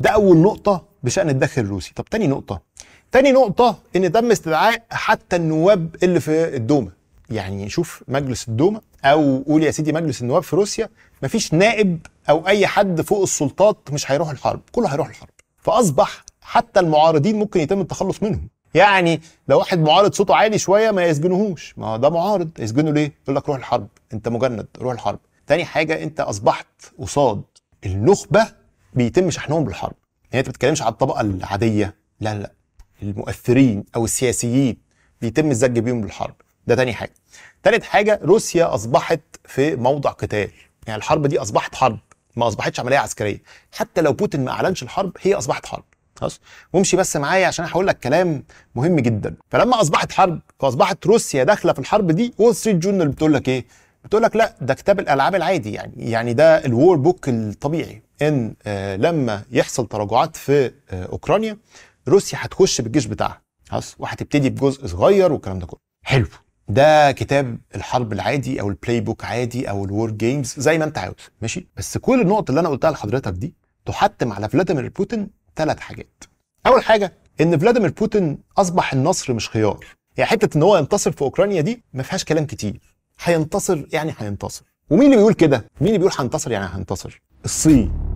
ده اول نقطه بشان الدخل الروسي طب تاني نقطه تاني نقطه ان تم استدعاء حتى النواب اللي في الدومه يعني شوف مجلس الدومه او قول يا سيدي مجلس النواب في روسيا مفيش نائب او اي حد فوق السلطات مش هيروح الحرب كله هيروح الحرب فاصبح حتى المعارضين ممكن يتم التخلص منهم يعني لو واحد معارض صوته عالي شويه ما يسجنوهوش ما ده معارض يسجنه ليه يقول لك روح الحرب انت مجند روح الحرب تاني حاجه انت اصبحت قصاد النخبه بيتم شحنهم بالحرب يعني انت ما بتتكلمش على الطبقه العاديه لا لا المؤثرين او السياسيين بيتم الزج بيهم بالحرب ده تاني حاجه تالت حاجه روسيا اصبحت في موضع قتال يعني الحرب دي اصبحت حرب ما اصبحتش عمليه عسكريه حتى لو بوتين ما اعلنش الحرب هي اصبحت حرب خلاص وامشي بس معايا عشان هقول لك كلام مهم جدا فلما اصبحت حرب واصبحت روسيا داخله في الحرب دي وول ستريت جورنال بتقول لك ايه بتقول لك لا ده كتاب الالعاب العادي يعني يعني ده الوور بوك الطبيعي ان آه، لما يحصل تراجعات في آه، اوكرانيا روسيا هتخش بالجيش بتاعها خلاص وهتبتدي بجزء صغير والكلام ده كله حلو ده كتاب الحرب العادي او البلاي بوك عادي او الور جيمز زي ما انت عاوز ماشي بس كل النقط اللي انا قلتها لحضرتك دي تحتم على فلاديمير بوتين ثلاث حاجات اول حاجه ان فلاديمير بوتين اصبح النصر مش خيار يعني حته ان هو ينتصر في اوكرانيا دي ما فيهاش كلام كتير هينتصر يعني هينتصر ومين اللي بيقول كده مين اللي بيقول هينتصر يعني هينتصر الصين